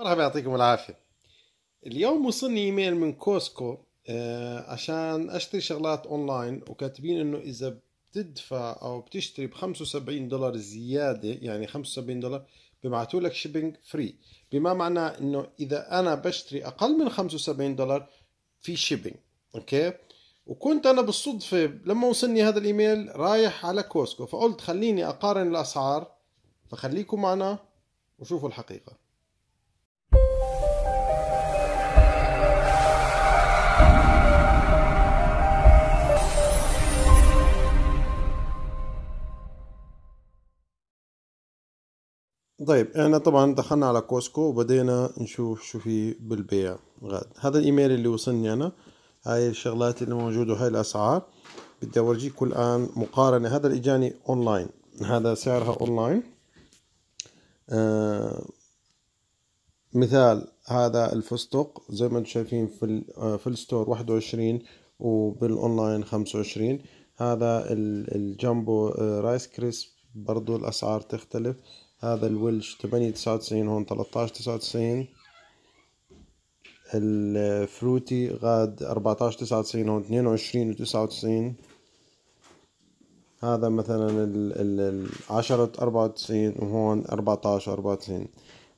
مرحبا يعطيكم العافية اليوم وصلني ايميل من كوسكو آه، عشان اشتري شغلات اونلاين وكاتبين انه اذا بتدفع او بتشتري ب 75 دولار زيادة يعني 75 دولار ببعثوا لك شيبينج فري بما معناه انه اذا انا بشتري اقل من 75 دولار في شيبينج اوكي وكنت انا بالصدفة لما وصلني هذا الايميل رايح على كوسكو فقلت خليني اقارن الاسعار فخليكم معنا وشوفوا الحقيقة طيب احنا طبعا دخلنا على كوسكو وبدينا نشوف شو في بالبيع غاد هذا الايميل اللي وصلني انا هاي الشغلات اللي موجوده هاي الاسعار بدي اورجيك الان مقارنه هذا اللي اجاني اونلاين هذا سعرها اونلاين آه مثال هذا الفستق زي ما انتم شايفين في آه، في الستور 21 وبالاونلاين 25 هذا الجامبو آه، رايس كريسب برضو الاسعار تختلف هذا الولش تمانية تسعة وتسعين هون تلتاش تسعة وتسعين الفروتي غاد أربعتاش تسعة وتسعين هون اثنين وعشرين وتسعة وتسعين هذا مثلا ال عشرة أربعة وتسعين وهون أربعتاش أربعة وتسعين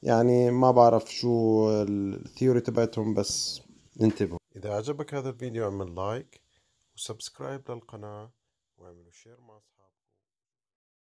يعني ما بعرف شو الثيوري تبعتهم بس انتبهوا إذا عجبك هذا الفيديو اعمل لايك وسبسكرايب للقناة واعملوا شير مع أصحابك